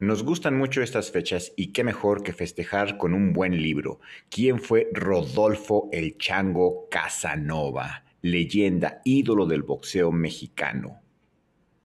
Nos gustan mucho estas fechas y qué mejor que festejar con un buen libro. ¿Quién fue Rodolfo el Chango Casanova? Leyenda, ídolo del boxeo mexicano.